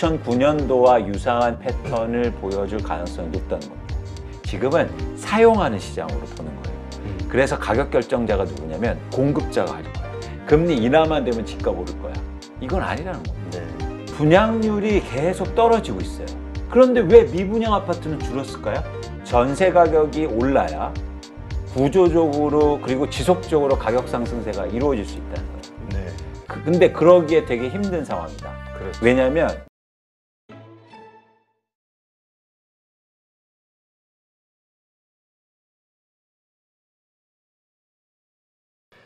2009년도와 유사한 패턴을 보여줄 가능성이 높다는 겁니다. 지금은 사용하는 시장으로 보는 거예요. 음. 그래서 가격 결정자가 누구냐면 공급자가 할거예요 금리 인하만 되면 집값 오를 거야. 이건 아니라는 겁니다. 네. 분양률이 계속 떨어지고 있어요. 그런데 왜 미분양 아파트는 줄었을까요? 전세 가격이 올라야 구조적으로 그리고 지속적으로 가격 상승세가 이루어질 수 있다는 거예요. 네. 그, 근데 그러기에 되게 힘든 상황이다. 그렇죠. 왜냐하면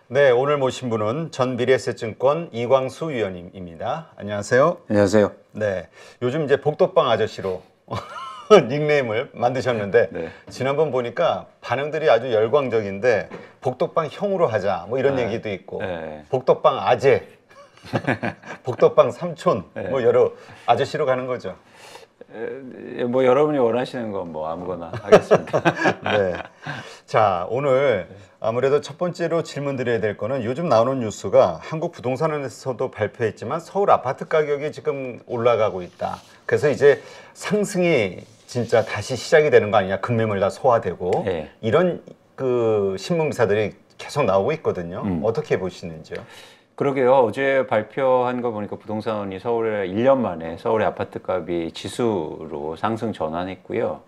네, 오늘 모신 분은 전미래세증권 이광수 위원님입니다. 안녕하세요. 안녕하세요. 네, 요즘 이제 복덕방 아저씨로 닉네임을 만드셨는데 네. 지난번 보니까 반응들이 아주 열광적인데 복덕방 형으로 하자 뭐 이런 네. 얘기도 있고 네. 복덕방 아재, 복덕방 삼촌 네. 뭐 여러 아저씨로 가는 거죠. 에, 뭐 여러분이 원하시는 건 뭐 아무거나 하겠습니다. 네. 자 오늘. 아무래도 첫 번째로 질문 드려야 될 거는 요즘 나오는 뉴스가 한국 부동산에서도 발표했지만 서울 아파트 가격이 지금 올라가고 있다. 그래서 이제 상승이 진짜 다시 시작이 되는 거 아니냐. 급매물 다 소화되고 네. 이런 그 신문 기사들이 계속 나오고 있거든요. 음. 어떻게 보시는지요? 그러게요. 어제 발표한 거 보니까 부동산이 서울에 1년 만에 서울의 아파트 값이 지수로 상승 전환했고요.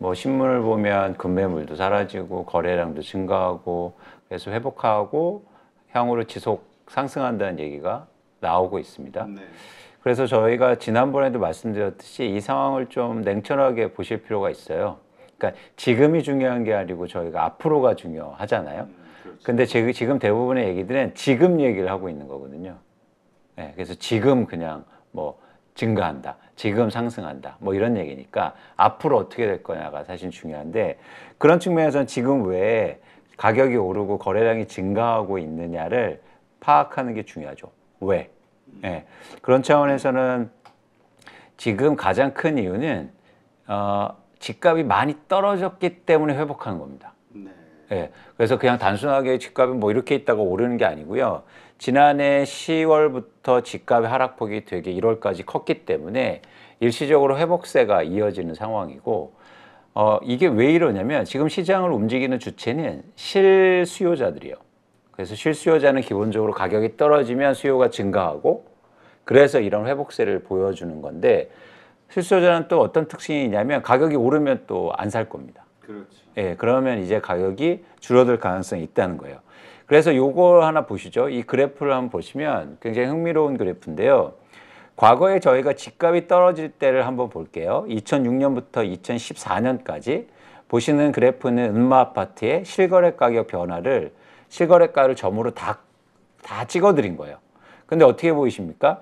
뭐 신문을 보면 금매물도 사라지고 거래량도 증가하고 그래서 회복하고 향후로 지속 상승한다는 얘기가 나오고 있습니다. 네. 그래서 저희가 지난번에도 말씀드렸듯이 이 상황을 좀 냉철하게 보실 필요가 있어요. 그러니까 지금이 중요한 게 아니고 저희가 앞으로가 중요하잖아요. 음, 그렇죠. 근데 제, 지금 대부분의 얘기들은 지금 얘기를 하고 있는 거거든요. 네, 그래서 지금 그냥 뭐 증가한다. 지금 상승한다. 뭐 이런 얘기니까 앞으로 어떻게 될 거냐가 사실 중요한데 그런 측면에서는 지금 왜 가격이 오르고 거래량이 증가하고 있느냐를 파악하는 게 중요하죠. 왜? 네. 그런 차원에서는 지금 가장 큰 이유는 어, 집값이 많이 떨어졌기 때문에 회복하는 겁니다. 네. 네. 그래서 그냥 단순하게 집값이 뭐 이렇게 있다가 오르는 게 아니고요. 지난해 10월부터 집값의 하락폭이 되게 1월까지 컸기 때문에 일시적으로 회복세가 이어지는 상황이고 어, 이게 왜 이러냐면 지금 시장을 움직이는 주체는 실수요자들이요. 그래서 실수요자는 기본적으로 가격이 떨어지면 수요가 증가하고 그래서 이런 회복세를 보여주는 건데 실수요자는 또 어떤 특징이 있냐면 가격이 오르면 또 안 살 겁니다. 그렇죠. 예, 그러면 이제 가격이 줄어들 가능성이 있다는 거예요. 그래서 요걸 하나 보시죠. 이 그래프를 한번 보시면 굉장히 흥미로운 그래프인데요. 과거에 저희가 집값이 떨어질 때를 한번 볼게요. 2006년부터 2014년까지 보시는 그래프는 은마 아파트의 실거래 가격 변화를 실거래가를 점으로 다, 다 찍어드린 거예요. 근데 어떻게 보이십니까?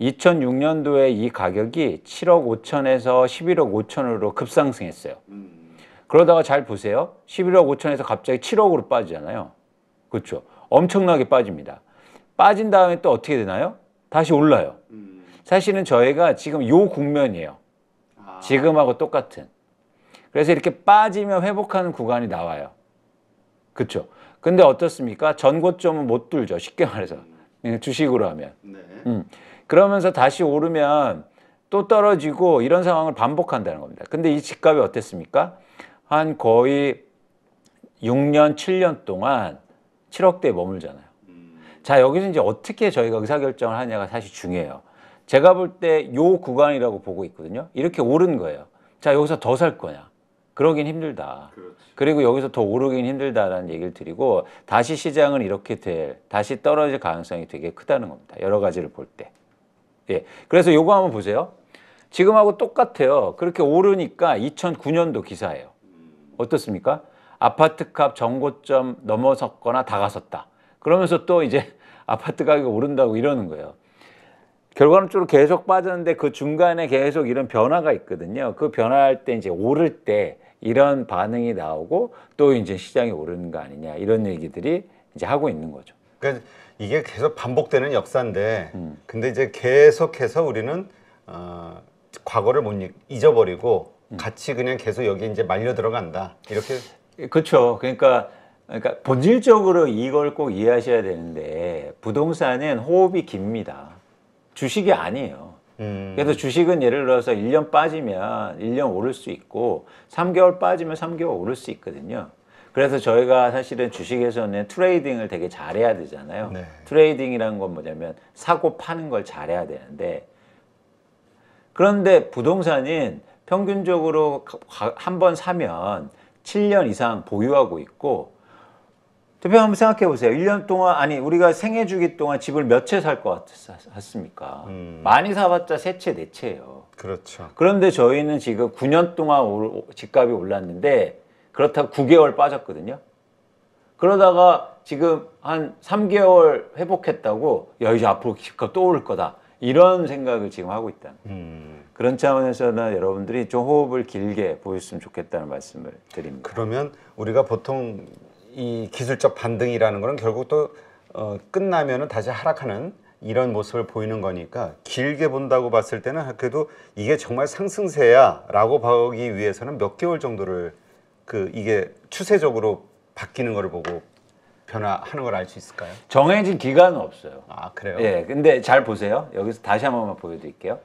2006년도에 이 가격이 7억 5천에서 11억 5천으로 급상승했어요. 음. 그러다가 잘 보세요. 11억 5천에서 갑자기 7억으로 빠지잖아요. 그렇죠. 엄청나게 빠집니다. 빠진 다음에 또 어떻게 되나요? 다시 올라요. 음. 사실은 저희가 지금 요 국면이에요. 아. 지금하고 똑같은. 그래서 이렇게 빠지면 회복하는 구간이 나와요. 그렇죠. 근데 어떻습니까? 전고점은 못 뚫죠. 쉽게 말해서. 음. 예, 주식으로 하면. 네. 음. 그러면서 다시 오르면 또 떨어지고 이런 상황을 반복한다는 겁니다. 근데 이 집값이 어땠습니까? 한 거의 6년, 7년 동안 7억대에 머물잖아요. 음. 자, 여기서 이제 어떻게 저희가 의사결정을 하냐가 사실 중요해요. 제가 볼 때 요 구간이라고 보고 있거든요. 이렇게 오른 거예요. 자, 여기서 더 살 거냐. 그러긴 힘들다. 그렇지. 그리고 여기서 더 오르긴 힘들다라는 얘기를 드리고 다시 시장은 이렇게 될, 다시 떨어질 가능성이 되게 크다는 겁니다. 여러 가지를 볼 때. 예. 그래서 요거 한번 보세요. 지금하고 똑같아요. 그렇게 오르니까 2009년도 기사예요. 음. 어떻습니까? 아파트값 정고점 넘어섰거나 다가섰다. 그러면서 또 이제 아파트 가격이 오른다고 이러는 거예요. 결과론적으로 계속 빠졌는데 그 중간에 계속 이런 변화가 있거든요. 그 변화할 때 이제 오를 때 이런 반응이 나오고 또 이제 시장이 오르는 거 아니냐 이런 얘기들이 이제 하고 있는 거죠. 그러니까 이게 계속 반복되는 역사인데 음. 근데 이제 계속해서 우리는 어, 과거를 못 잊어버리고 음. 같이 그냥 계속 여기 이제 말려 들어간다 이렇게 그렇죠. 그러니까 그러니까 본질적으로 이걸 꼭 이해하셔야 되는데 부동산은 호흡이 깁니다. 주식이 아니에요. 음. 그래서 주식은 예를 들어서 1년 빠지면 1년 오를 수 있고 3개월 빠지면 3개월 오를 수 있거든요. 그래서 저희가 사실은 주식에서는 트레이딩을 되게 잘해야 되잖아요. 네. 트레이딩이라는 건 뭐냐면 사고 파는 걸 잘해야 되는데 그런데 부동산은 평균적으로 한 번 사면 7년 이상 보유하고 있고 대표 한번 생각해 보세요. 1년 동안 아니 우리가 생애 주기 동안 집을 몇 채 살 것 같습니까? 음. 많이 사봤자 세 채, 네 채예요. 그렇죠. 그런데 저희는 지금 9년 동안 올, 집값이 올랐는데 그렇다고 9개월 빠졌거든요. 그러다가 지금 한 3개월 회복했다고 야 이제 앞으로 집값 또 오를 거다 이런 생각을 지금 하고 있다. 음. 그런 차원에서는 여러분들이 좀 호흡을 길게 보였으면 좋겠다는 말씀을 드립니다. 그러면 우리가 보통 이 기술적 반등이라는 것은 결국 또 어, 끝나면은 다시 하락하는 이런 모습을 보이는 거니까 길게 본다고 봤을 때는 그래도 이게 정말 상승세야라고 보기 위해서는 몇 개월 정도를 그 이게 추세적으로 바뀌는 걸 보고 변화하는 걸 알 수 있을까요? 정해진 기간은 없어요. 아 그래요? 예, 근데 잘 보세요. 여기서 다시 한 번만 보여드릴게요.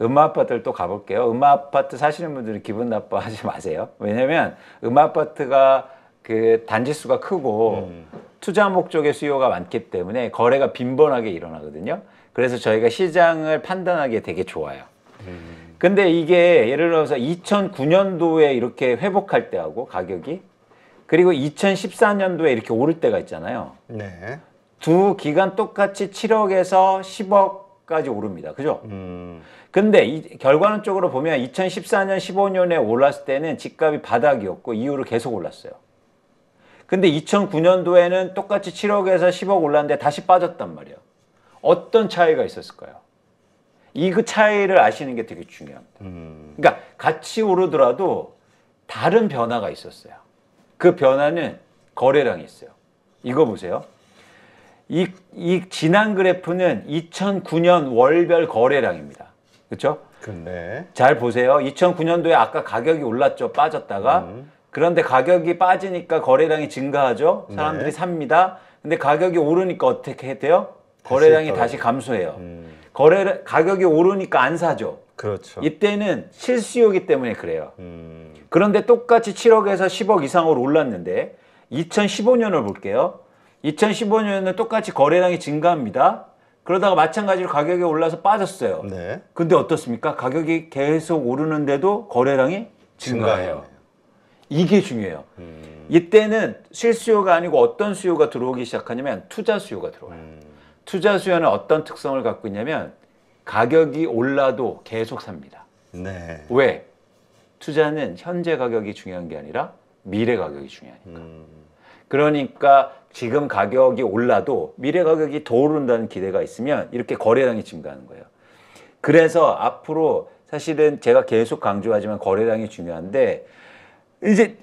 음마 아파트를 또 가볼게요. 음마 아파트 사시는 분들은 기분 나빠하지 마세요. 왜냐면 음마 아파트가 그 단지 수가 크고 음. 투자 목적의 수요가 많기 때문에 거래가 빈번하게 일어나거든요. 그래서 저희가 시장을 판단하기에 되게 좋아요. 음. 근데 이게 예를 들어서 2009년도에 이렇게 회복할 때하고 가격이 그리고 2014년도에 이렇게 오를 때가 있잖아요. 네. 두 기간 똑같이 7억에서 10억 까지 오릅니다. 그죠? 음. 근데 이, 결과론적으로 보면 2014년 15년에 올랐을 때는 집값이 바닥이었고 이후로 계속 올랐어요. 근데 2009년도에는 똑같이 7억에서 10억 올랐는데 다시 빠졌단 말이에요. 어떤 차이가 있었을까요? 이 그 차이를 아시는 게 되게 중요합니다. 음. 그러니까 같이 오르더라도 다른 변화가 있었어요. 그 변화는 거래량이 있어요. 이거 보세요. 이, 이 지난 그래프는 2009년 월별 거래량입니다. 그렇죠? 근데 잘 보세요. 2009년도에 아까 가격이 올랐죠. 빠졌다가 음. 그런데 가격이 빠지니까 거래량이 증가하죠. 네. 사람들이 네. 삽니다. 근데 가격이 오르니까 어떻게 돼요? 거래량이 다시, 다시 감소해요. 음. 거래 가격이 오르니까 안 사죠. 그렇죠. 이때는 실수요기 때문에 그래요. 음. 그런데 똑같이 7억에서 10억 이상으로 올랐는데 2015년을 볼게요. 2015년에 똑같이 거래량이 증가합니다. 그러다가 마찬가지로 가격이 올라서 빠졌어요. 네. 근데 어떻습니까? 가격이 계속 오르는데도 거래량이 증가해요. 증가해요. 이게 중요해요. 음. 이때는 실수요가 아니고 어떤 수요가 들어오기 시작하냐면 투자 수요가 들어와요. 음. 투자 수요는 어떤 특성을 갖고 있냐면 가격이 올라도 계속 삽니다. 네. 왜? 투자는 현재 가격이 중요한 게 아니라 미래 가격이 중요하니까. 음. 그러니까 지금 가격이 올라도 미래 가격이 더 오른다는 기대가 있으면 이렇게 거래량이 증가하는 거예요. 그래서 앞으로 사실은 제가 계속 강조하지만 거래량이 중요한데 이제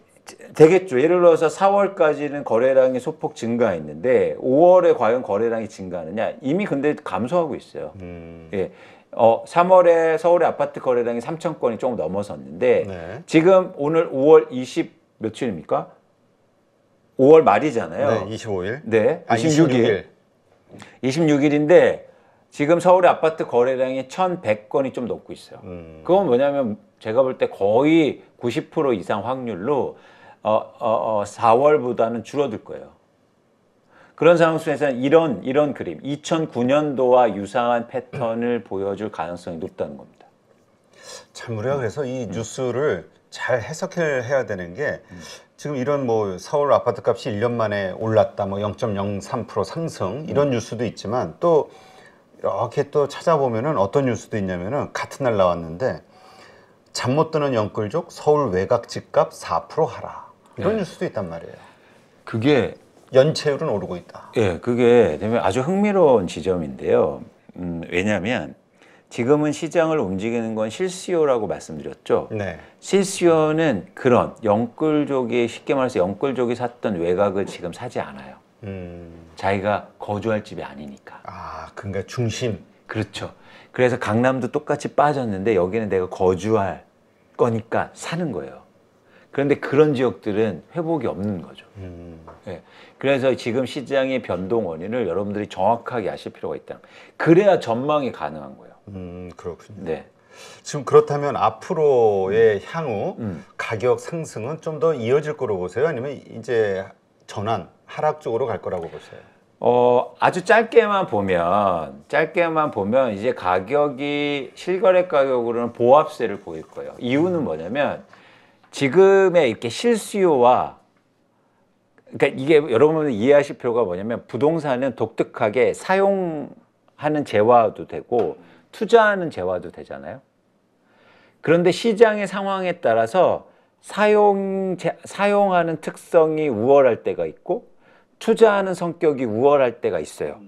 되겠죠. 예를 들어서 4월까지는 거래량이 소폭 증가했는데 5월에 과연 거래량이 증가하느냐? 이미 근데 감소하고 있어요. 음. 예. 어, 3월에 서울의 아파트 거래량이 3천 건이 조금 넘어섰는데 네. 지금 오늘 5월 20 며칠입니까? 5월 말이잖아요. 네, 25일. 네, 아, 26일. 26일. 인데 지금 서울의 아파트 거래량이 1,100건이 좀 넘고 있어요. 음. 그건 뭐냐면 제가 볼 때 거의 90% 이상 확률로 어, 어, 어, 4월보다는 줄어들 거예요. 그런 상황 속에서는 이런 이런 그림, 2009년도와 유사한 패턴을 보여줄 가능성이 높다는 겁니다. 참 우리가 그래서 이 음. 뉴스를 잘 해석해야 되는 게 음. 지금 이런 뭐 서울 아파트 값이 1년 만에 올랐다 뭐 0.03% 상승 이런 음. 뉴스도 있지만 또 이렇게 또 찾아보면은 어떤 뉴스도 있냐면은 같은 날 나왔는데 잠 못 드는 영끌족 서울 외곽 집값 4% 하라 이런 네. 뉴스도 있단 말이에요. 그게 연체율은 오르고 있다. 예, 그게 되면 아주 흥미로운 지점인데요. 음, 왜냐하면 지금은 시장을 움직이는 건 실수요라고 말씀드렸죠. 네. 실수요는 그런 영끌족이 쉽게 말해서 영끌족이 샀던 외곽을 지금 사지 않아요. 음. 자기가 거주할 집이 아니니까. 아, 그러니까 중심. 그렇죠. 그래서 강남도 똑같이 빠졌는데 여기는 내가 거주할 거니까 사는 거예요. 그런데 그런 지역들은 회복이 없는 거죠. 음. 네. 그래서 지금 시장의 변동 원인을 여러분들이 정확하게 아실 필요가 있다. 그래야 전망이 가능한 거예요. 음 그렇군요. 네. 지금 그렇다면 앞으로의 음. 향후 음. 가격 상승은 좀 더 이어질 거로 보세요? 아니면 이제 전환 하락 쪽으로 갈 거라고 보세요? 어, 아주 짧게만 보면 짧게만 보면 이제 가격이 실거래 가격으로는 보합세를 보일 거예요. 이유는 음. 뭐냐면 지금의 이렇게 실수요와 그러니까 이게 여러분들 이해하실 필요가 뭐냐면 부동산은 독특하게 사용하는 재화도 되고 투자하는 재화도 되잖아요. 그런데 시장의 상황에 따라서 사용, 사용하는 특성이 우월할 때가 있고 투자하는 성격이 우월할 때가 있어요.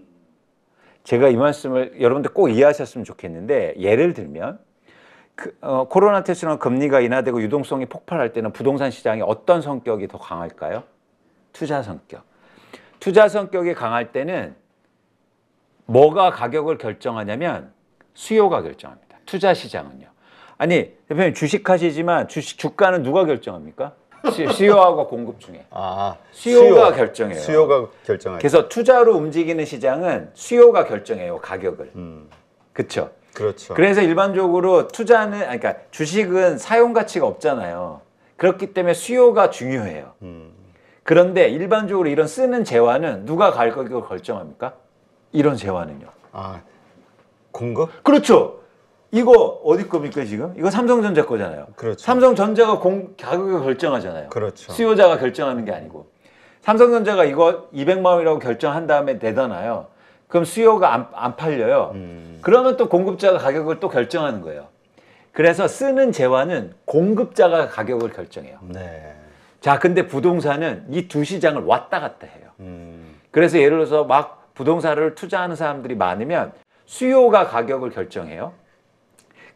제가 이 말씀을 여러분들 꼭 이해하셨으면 좋겠는데 예를 들면 그, 어, 코로나 테스트나 금리가 인하되고 유동성이 폭발할 때는 부동산 시장이 어떤 성격이 더 강할까요? 투자 성격. 투자 성격이 강할 때는 뭐가 가격을 결정하냐면 수요가 결정합니다. 투자 시장은요. 아니 대표님 주식하시지만 주식 주가는 누가 결정합니까? 수요하고 공급 중에 아, 수요가 수요, 결정해요. 수요가 결정해요. 그래서 투자로 움직이는 시장은 수요가 결정해요 가격을. 음. 그렇죠. 그렇죠. 그래서 일반적으로 투자는 그러니까 주식은 사용 가치가 없잖아요. 그렇기 때문에 수요가 중요해요. 음. 그런데 일반적으로 이런 쓰는 재화는 누가 갈거기 결정합니까? 이런 재화는요. 아. 공거? 그렇죠. 이거 어디 겁니까 지금? 이거 삼성전자 거잖아요. 그렇죠. 삼성전자가 공 가격을 결정하잖아요. 그렇죠. 수요자가 결정하는 게 아니고 삼성전자가 이거 200만 원이라고 결정한 다음에 내잖아요 그럼 수요가 안, 안 팔려요. 음. 그러면 또 공급자가 가격을 또 결정하는 거예요. 그래서 쓰는 재화는 공급자가 가격을 결정해요. 네. 자, 근데 부동산은 이 두 시장을 왔다 갔다 해요. 음. 그래서 예를 들어서 막 부동산을 투자하는 사람들이 많으면 수요가 가격을 결정해요.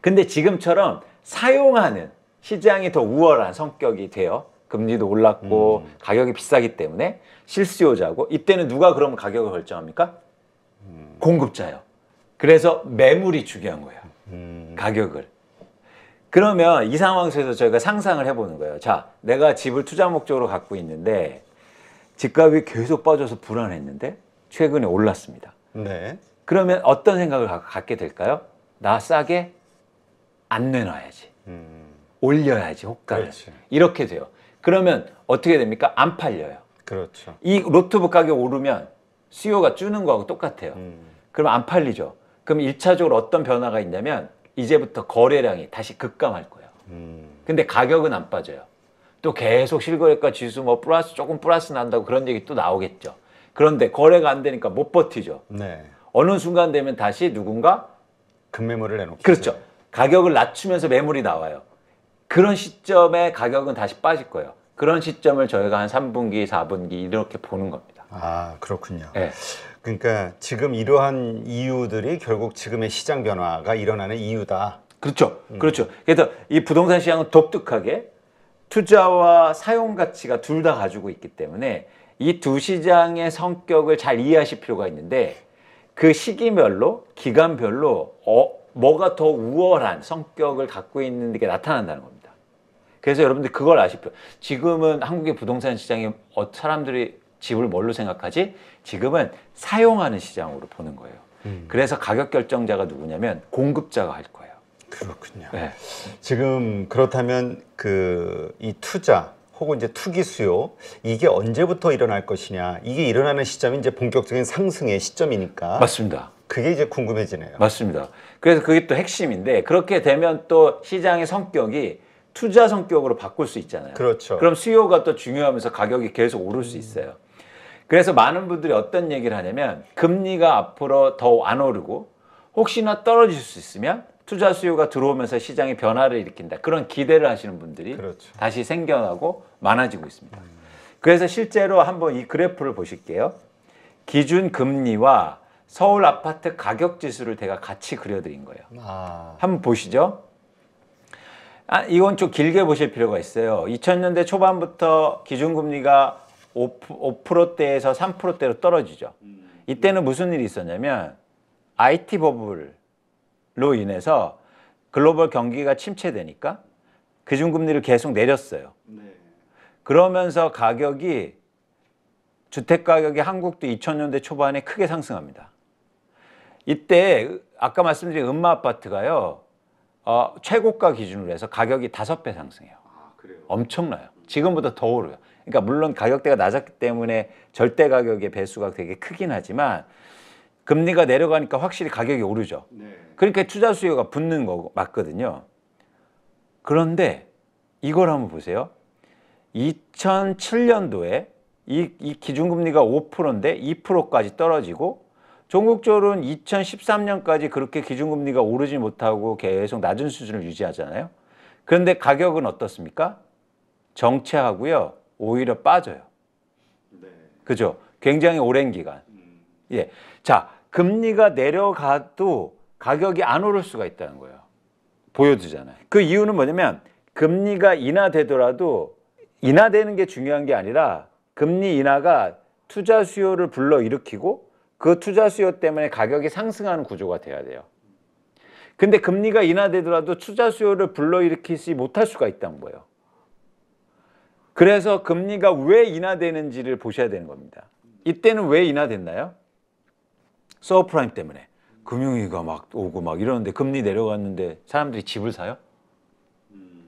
근데 지금처럼 사용하는 시장이 더 우월한 성격이 돼요. 금리도 올랐고 음. 가격이 비싸기 때문에 실수요자고 이때는 누가 그러면 가격을 결정합니까? 음. 공급자요. 그래서 매물이 중요한 거예요. 음. 가격을. 그러면 이 상황 속에서 저희가 상상을 해보는 거예요. 자, 내가 집을 투자 목적으로 갖고 있는데 집값이 계속 빠져서 불안했는데 최근에 올랐습니다. 네. 그러면 어떤 생각을 갖게 될까요? 나 싸게 안 내놔야지. 음. 올려야지 호가를. 그렇지. 이렇게 돼요. 그러면 어떻게 됩니까? 안 팔려요. 그렇죠. 이노트북 가격 오르면 수요가 e 주는 거하고 똑같아요. 음. 그럼 안 팔리죠. 그럼 1차적으로 어떤 변화가 있냐면 이제부터 거래량이 다시 급감할 거예요. 음. 근데 가격은 안 빠져요. 또 계속 실거래가 지수 뭐 플러스 조금 플러스 난다고 그런 얘기 또 나오겠죠. 그런데 거래가 안 되니까 못 버티죠. 네. 어느 순간 되면 다시 누군가 급매물을 내놓기 그렇죠. 가격을 낮추면서 매물이 나와요. 그런 시점에 가격은 다시 빠질 거예요. 그런 시점을 저희가 한 3분기, 4분기 이렇게 보는 겁니다. 아 그렇군요. 네. 그러니까 지금 이러한 이유들이 결국 지금의 시장 변화가 일어나는 이유다. 그렇죠. 음. 그렇죠. 그래서 이 부동산 시장은 독특하게 투자와 사용 가치가 둘 다 가지고 있기 때문에 이 두 시장의 성격을 잘 이해하실 필요가 있는데 그 시기별로 기간별로 어, 뭐가 더 우월한 성격을 갖고 있는 게 나타난다는 겁니다. 그래서 여러분들 그걸 아십시오. 지금은 한국의 부동산 시장이 어, 사람들이 집을 뭘로 생각하지? 지금은 사용하는 시장으로 보는 거예요. 음. 그래서 가격 결정자가 누구냐면 공급자가 할 거예요. 그렇군요. 네. 지금 그렇다면 그 이 투자 혹은 이제 투기 수요 이게 언제부터 일어날 것이냐 이게 일어나는 시점이 이제 본격적인 상승의 시점이니까 맞습니다. 그게 이제 궁금해지네요. 맞습니다. 그래서 그게 또 핵심인데 그렇게 되면 또 시장의 성격이 투자 성격으로 바꿀 수 있잖아요. 그렇죠. 그럼 수요가 또 중요하면서 가격이 계속 오를 수 있어요. 그래서 많은 분들이 어떤 얘기를 하냐면 금리가 앞으로 더 안 오르고 혹시나 떨어질 수 있으면 투자 수요가 들어오면서 시장의 변화를 일으킨다. 그런 기대를 하시는 분들이 그렇죠. 다시 생겨나고 많아지고 있습니다. 그래서 실제로 한번 이 그래프를 보실게요. 기준 금리와 서울 아파트 가격 지수를 제가 같이 그려드린 거예요. 아. 한번 보시죠. 아, 이건 좀 길게 보실 필요가 있어요. 2000년대 초반부터 기준금리가 5, 5%대에서 3%대로 떨어지죠. 이때는 무슨 일이 있었냐면 IT 버블 로 인해서 글로벌 경기가 침체되니까 기준금리를 계속 내렸어요. 네. 그러면서 가격이 주택가격이 한국도 2000년대 초반에 크게 상승합니다. 이때 아까 말씀드린 음마아파트가요. 어, 최고가 기준으로 해서 가격이 다섯 배 상승해요. 아, 엄청나요. 지금보다 더 오르요. 그러니까 물론 가격대가 낮았기 때문에 절대 가격의 배수가 되게 크긴 하지만 금리가 내려가니까 확실히 가격이 오르죠. 네. 그러니까 투자 수요가 붙는 거 맞거든요. 그런데 이걸 한번 보세요. 2007년도에 이, 이 기준금리가 5%인데 2%까지 떨어지고 종국적으로는 2013년까지 그렇게 기준금리가 오르지 못하고 계속 낮은 수준을 유지하잖아요. 그런데 가격은 어떻습니까? 정체하고요. 오히려 빠져요. 네. 그죠? 굉장히 오랜 기간. 음. 예. 자, 금리가 내려가도 가격이 안 오를 수가 있다는 거예요. 보여주잖아요. 그 이유는 뭐냐면 금리가 인하되더라도 인하되는 게 중요한 게 아니라 금리 인하가 투자 수요를 불러일으키고 그 투자 수요 때문에 가격이 상승하는 구조가 돼야 돼요. 근데 금리가 인하되더라도 투자 수요를 불러일으키지 못할 수가 있다는 거예요. 그래서 금리가 왜 인하되는지를 보셔야 되는 겁니다. 이때는 왜 인하됐나요? 서프라임 때문에 금융위가 막 오고 막 이러는데 금리 내려갔는데 사람들이 집을 사요?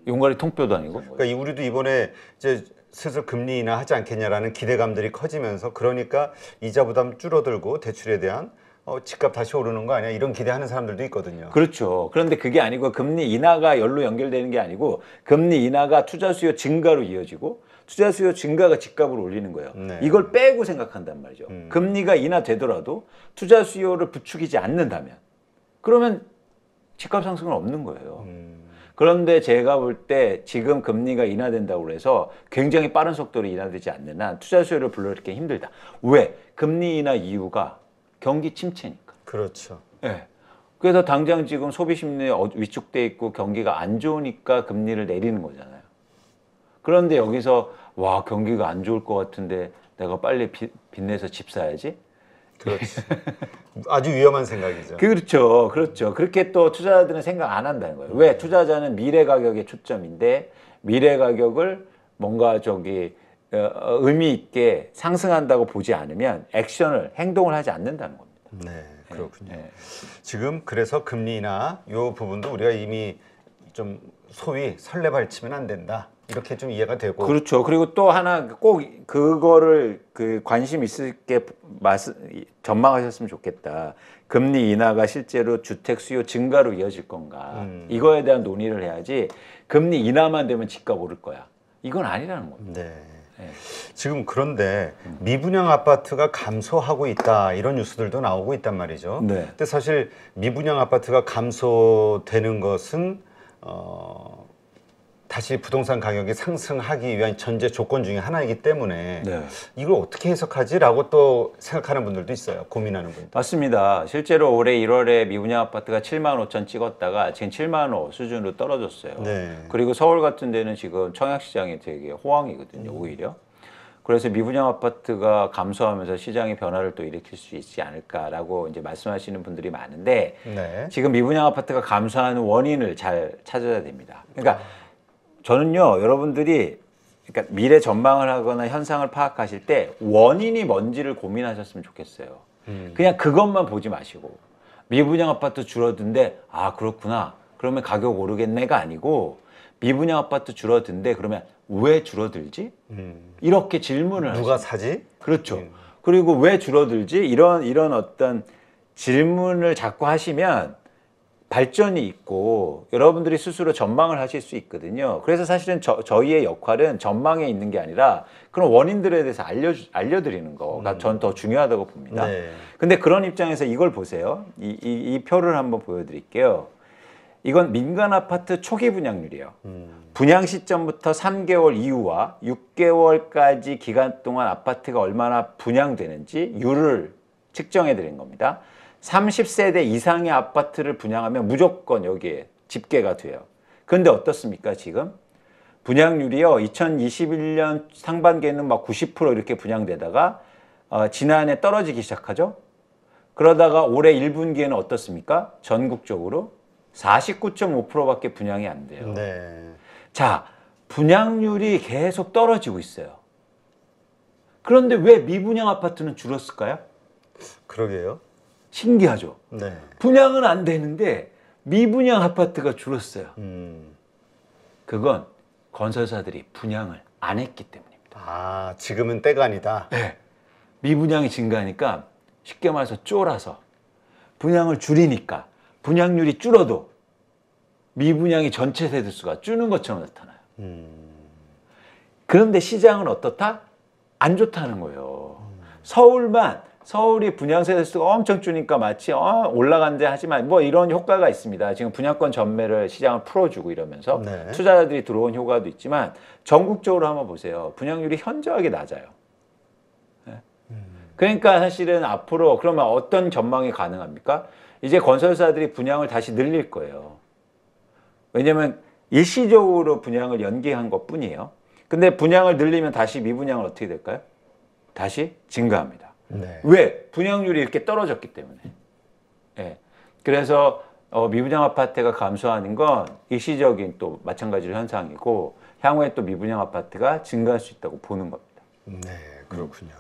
용가리 통뼈도 아니고. 그러니까 우리도 이번에 이제 슬슬 금리 인하 하지 않겠냐라는 기대감들이 커지면서 그러니까 이자 부담 줄어들고 대출에 대한 어, 집값 다시 오르는 거 아니야? 이런 기대하는 사람들도 있거든요. 그렇죠. 그런데 그게 아니고 금리 인하가 열로 연결되는 게 아니고 금리 인하가 투자 수요 증가로 이어지고 투자 수요 증가가 집값을 올리는 거예요. 네. 이걸 빼고 생각한단 말이죠. 음. 금리가 인하되더라도 투자 수요를 부추기지 않는다면 그러면 집값 상승은 없는 거예요. 음. 그런데 제가 볼 때 지금 금리가 인하된다고 해서 굉장히 빠른 속도로 인하되지 않는 한 투자 수요를 불러일으키기 힘들다. 왜? 금리 인하 이유가 경기 침체니까. 그렇죠. 네. 그래서 당장 지금 소비 심리에 어, 위축돼 있고 경기가 안 좋으니까 금리를 내리는 거잖아요. 그런데 여기서 와 경기가 안 좋을 것 같은데 내가 빨리 빚, 빚내서 집 사야지. 그렇지. 아주 위험한 생각이죠. 그렇죠, 그렇죠. 그렇게 또 투자자들은 생각 안 한다는 거예요. 왜 투자자는 미래 가격에 초점인데 미래 가격을 뭔가 저기 어, 어, 의미 있게 상승한다고 보지 않으면 액션을 행동을 하지 않는다는 겁니다. 네, 그렇군요. 네. 네. 지금 그래서 금리나 요 부분도 우리가 이미 좀 소위 설레발치면 안 된다. 이렇게 좀 이해가 되고 그렇죠. 그리고 또 하나 꼭 그거를 그 관심 있을 게 전망하셨으면 좋겠다. 금리 인하가 실제로 주택 수요 증가로 이어질 건가 음. 이거에 대한 논의를 해야지 금리 인하만 되면 집값 오를 거야. 이건 아니라는 겁니다 네. 네. 지금 그런데 음. 미분양 아파트가 감소하고 있다 이런 뉴스들도 나오고 있단 말이죠. 네. 근데 사실 미분양 아파트가 감소되는 것은 어 다시 부동산 가격이 상승하기 위한 전제 조건 중에 하나이기 때문에 네. 이걸 어떻게 해석하지라고 또 생각하는 분들도 있어요. 고민하는 분들. 맞습니다. 실제로 올해 1월에 미분양 아파트가 7만 5천 찍었다가 지금 7만 5 수준으로 떨어졌어요. 네. 그리고 서울 같은 데는 지금 청약시장이 되게 호황이거든요. 음. 오히려. 그래서 미분양 아파트가 감소하면서 시장의 변화를 또 일으킬 수 있지 않을까라고 이제 말씀하시는 분들이 많은데 네. 지금 미분양 아파트가 감소하는 원인을 잘 찾아야 됩니다. 그러니까 아. 저는요 여러분들이 그러니까 미래 전망을 하거나 현상을 파악하실 때 원인이 뭔지를 고민하셨으면 좋겠어요. 음. 그냥 그것만 보지 마시고 미분양 아파트 줄어든데 아 그렇구나 그러면 가격 오르겠네가 아니고 미분양 아파트 줄어든데 그러면 왜 줄어들지? 음. 이렇게 질문을 누가 하시죠. 사지? 그렇죠. 음. 그리고 왜 줄어들지? 이런 이런 어떤 질문을 자꾸 하시면 발전이 있고 여러분들이 스스로 전망을 하실 수 있거든요. 그래서 사실은 저, 희의 역할은 전망에 있는 게 아니라 그런 원인들에 대해서 알려 알려드리는 거가 그러니까 음. 전더 중요하다고 봅니다. 네. 근데 그런 입장에서 이걸 보세요. 이, 이, 이 표를 한번 보여드릴게요. 이건 민간 아파트 초기 분양률이에요. 음. 분양 시점부터 3개월 이후와 6개월까지 기간 동안 아파트가 얼마나 분양되는지 율을 측정해 드린 겁니다. 30세대 이상의 아파트를 분양하면 무조건 여기에 집계가 돼요. 그런데 어떻습니까 지금? 분양률이요 2021년 상반기에는 막 90% 이렇게 분양되다가 어, 지난해 떨어지기 시작하죠. 그러다가 올해 1분기에는 어떻습니까? 전국적으로 49.5%밖에 분양이 안 돼요. 네. 자, 분양률이 계속 떨어지고 있어요. 그런데 왜 미분양 아파트는 줄었을까요? 그러게요. 신기하죠. 네. 분양은 안 되는데 미분양 아파트가 줄었어요. 음. 그건 건설사들이 분양을 안 했기 때문입니다. 아, 지금은 때가 아니다. 네. 미분양이 증가하니까 쉽게 말해서 쫄아서 분양을 줄이니까 분양률이 줄어도 미분양이 전체 세대수가 줄는 것처럼 나타나요. 음. 그런데 시장은 어떻다? 안 좋다는 거예요. 음. 서울만 서울이 분양세 대수가 엄청 주니까 마치 어, 올라간데 하지만 뭐 이런 효과가 있습니다. 지금 분양권 전매를 시장을 풀어주고 이러면서 네. 투자자들이 들어온 효과도 있지만 전국적으로 한번 보세요. 분양률이 현저하게 낮아요. 네. 음. 그러니까 사실은 앞으로 그러면 어떤 전망이 가능합니까? 이제 건설사들이 분양을 다시 늘릴 거예요. 왜냐면 일시적으로 분양을 연기한 것 뿐이에요. 근데 분양을 늘리면 다시 미분양을 어떻게 될까요? 다시 증가합니다. 네. 왜? 분양률이 이렇게 떨어졌기 때문에. 예. 그래서 어, 미분양 아파트가 감소하는 건 일시적인 또 마찬가지로 현상이고 향후에 또 미분양 아파트가 증가할 수 있다고 보는 겁니다. 네, 그렇군요.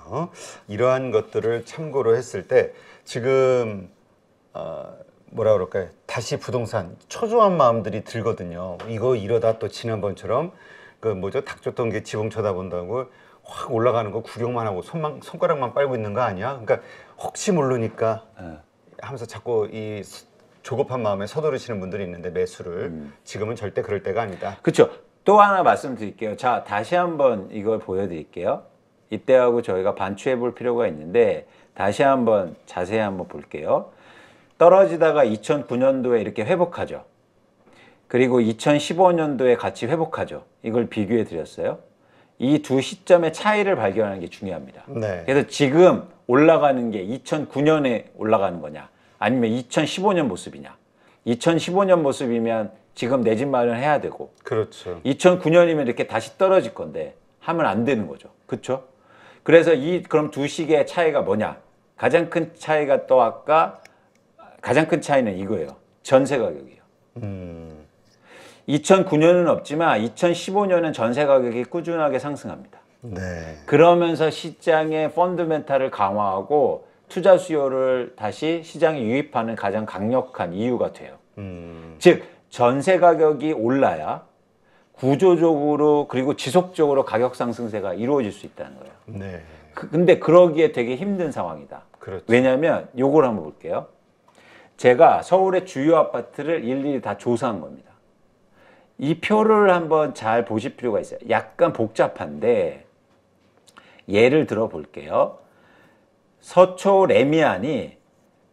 이러한 것들을 참고로 했을 때 지금 어, 뭐라 그럴까요? 다시 부동산 초조한 마음들이 들거든요. 이거 이러다 또 지난번처럼 그 뭐죠? 닭 줬던 게 지붕 쳐다본다고 확 올라가는 거 구경만 하고 손만 손가락만 빨고 있는 거 아니야? 그러니까 혹시 모르니까 네. 하면서 자꾸 이 조급한 마음에 서두르시는 분들이 있는데 매수를 음. 지금은 절대 그럴 때가 아니다. 그렇죠. 또 하나 말씀드릴게요. 자 다시 한번 이걸 보여드릴게요. 이때하고 저희가 반추해 볼 필요가 있는데 다시 한번 자세히 한번 볼게요. 떨어지다가 2009년도에 이렇게 회복하죠. 그리고 2015년도에 같이 회복하죠. 이걸 비교해 드렸어요. 이두 시점의 차이를 발견하는 게 중요합니다. 네. 그래서 지금 올라가는 게 2009년에 올라가는 거냐 아니면 2015년 모습이냐. 2015년 모습이면 지금 내 집 마련해야 되고 그렇죠. 2009년이면 이렇게 다시 떨어질 건데 하면 안 되는 거죠. 그렇죠? 그래서 이 그럼 두 시기의 차이가 뭐냐? 가장 큰 차이가 또 아까 가장 큰 차이는 이거예요. 전세 가격이에요. 음... 2009년은 없지만 2015년은 전세 가격이 꾸준하게 상승합니다. 네. 그러면서 시장의 펀드멘탈을 강화하고 투자 수요를 다시 시장에 유입하는 가장 강력한 이유가 돼요. 음. 즉 전세 가격이 올라야 구조적으로 그리고 지속적으로 가격 상승세가 이루어질 수 있다는 거예요. 네. 그, 근데 그러기에 되게 힘든 상황이다. 그렇죠. 왜냐하면 요걸 한번 볼게요. 제가 서울의 주요 아파트를 일일이 다 조사한 겁니다. 이 표를 한번 잘 보실 필요가 있어요. 약간 복잡한데 예를 들어 볼게요. 서초 레미안이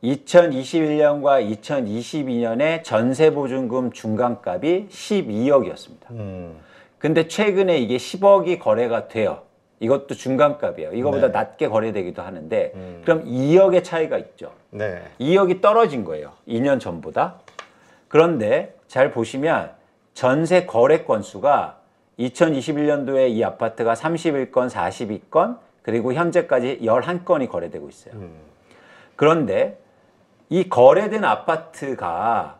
2021년과 2022년에 전세보증금 중간값이 12억이었습니다. 음. 근데 최근에 이게 10억이 거래가 돼요. 이것도 중간값이에요. 이거보다 네. 낮게 거래되기도 하는데 음. 그럼 2억의 차이가 있죠. 네. 2억이 떨어진 거예요. 2년 전보다. 그런데 잘 보시면 전세 거래 건수가 2021년도에 이 아파트가 31건, 42건, 그리고 현재까지 11건이 거래되고 있어요. 음. 그런데 이 거래된 아파트가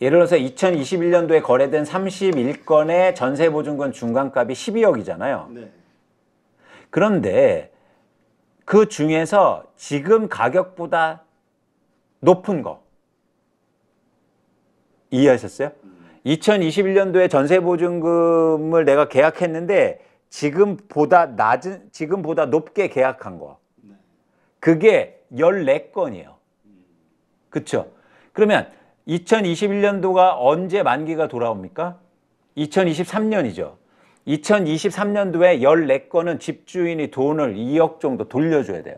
예를 들어서 2021년도에 거래된 31건의 전세보증금 중간값이 12억이잖아요. 네. 그런데 그 중에서 지금 가격보다 높은 거 이해하셨어요? 음. 2021년도에 전세 보증금을 내가 계약했는데 지금보다 낮은 지금보다 높게 계약한 거. 그게 14건이에요. 그쵸 그러면 2021년도가 언제 만기가 돌아옵니까? 2023년이죠. 2023년도에 14건은 집주인이 돈을 2억 정도 돌려줘야 돼요.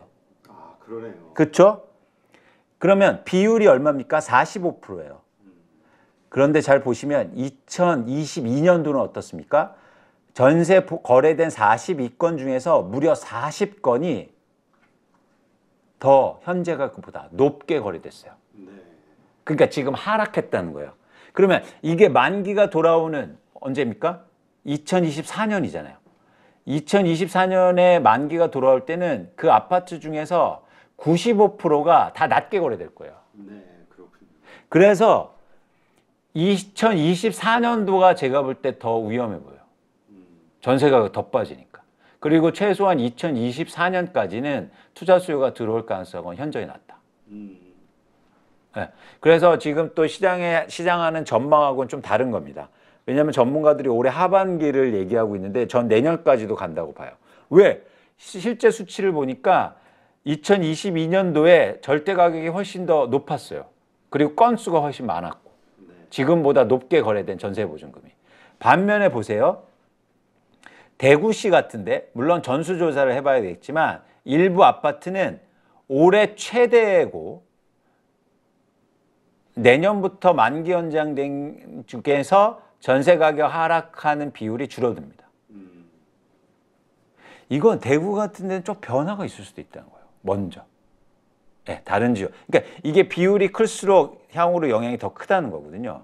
아, 그러네요. 그렇 그러면 비율이 얼마입니까? 45%예요. 그런데 잘 보시면 2022년도는 어떻습니까? 전세 거래된 42건 중에서 무려 40건이 더 현재 가격보다 높게 거래됐어요. 네. 그러니까 지금 하락했다는 거예요. 그러면 이게 만기가 돌아오는 언제입니까? 2024년이잖아요. 2024년에 만기가 돌아올 때는 그 아파트 중에서 95%가 다 낮게 거래될 거예요. 네, 그렇군요. 그래서 2024년도가 제가 볼 때 더 위험해 보여 전세가 더 빠지니까. 그리고 최소한 2024년까지는 투자 수요가 들어올 가능성은 현저히 낮다. 네. 그래서 지금 또 시장에 시장하는 전망하고는 좀 다른 겁니다. 왜냐하면 전문가들이 올해 하반기를 얘기하고 있는데 전 내년까지도 간다고 봐요. 왜? 실제 수치를 보니까 2022년도에 절대 가격이 훨씬 더 높았어요. 그리고 건수가 훨씬 많았고. 지금보다 높게 거래된 전세보증금이. 반면에 보세요. 대구시 같은데 물론 전수조사를 해봐야 되겠지만 일부 아파트는 올해 최대고 내년부터 만기 연장된 중에서 전세 가격 하락하는 비율이 줄어듭니다. 이건 대구 같은 데는 좀 변화가 있을 수도 있다는 거예요. 먼저. 네, 다른 지역. 그러니까 이게 비율이 클수록 향후로 영향이 더 크다는 거거든요.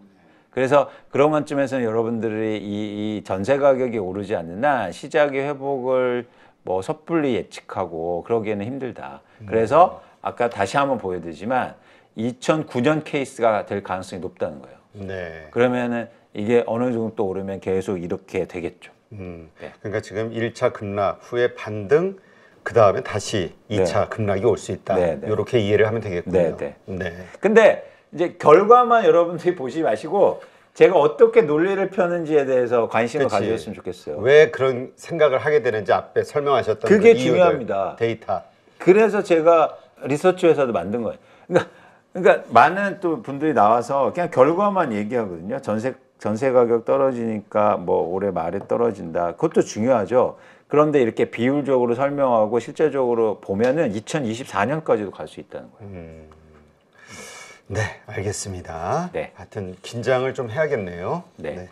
그래서 그런 관점에서는 여러분들이 이, 이 전세 가격이 오르지 않는 한 시작의 회복을 뭐 섣불리 예측하고 그러기에는 힘들다. 그래서 음. 아까 다시 한번 보여드리지만 2009년 케이스가 될 가능성이 높다는 거예요. 네. 그러면은 이게 어느 정도 또 오르면 계속 이렇게 되겠죠. 음, 네. 그러니까 지금 1차 급락 후에 반등 그 다음에 다시 2차 네. 급락이 올 수 있다. 이렇게 네, 네. 이해를 하면 되겠군요. 네, 네. 네. 근데 이제 결과만 여러분들이 보지 마시고 제가 어떻게 논리를 펴는지에 대해서 관심을 그치. 가지셨으면 좋겠어요. 왜 그런 생각을 하게 되는지 앞에 설명하셨던 그게 그 중요합니다. 데이터. 그래서 제가 리서치 에서도 만든 거예요. 그러니까, 그러니까 많은 또 분들이 나와서 그냥 결과만 얘기하거든요. 전세 전세 가격 떨어지니까 뭐 올해 말에 떨어진다. 그것도 중요하죠. 그런데 이렇게 비율적으로 설명하고 실제적으로 보면은 2024년까지도 갈 수 있다는 거예요. 음. 네, 알겠습니다. 네. 하여튼 긴장을 좀 해야겠네요. 네. 네.